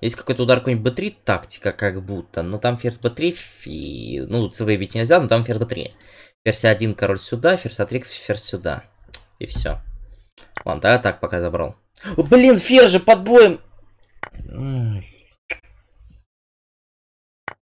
Есть какой-то удар какой-нибудь b3 тактика, как будто. Но там ферзь b3, и, ну, c бить нельзя, но там ферзь b3. Ферзь a1, а король сюда, ферзь a3, а ферзь сюда. И все. Ладно, да, так пока забрал. О, блин, ферзь же под боем!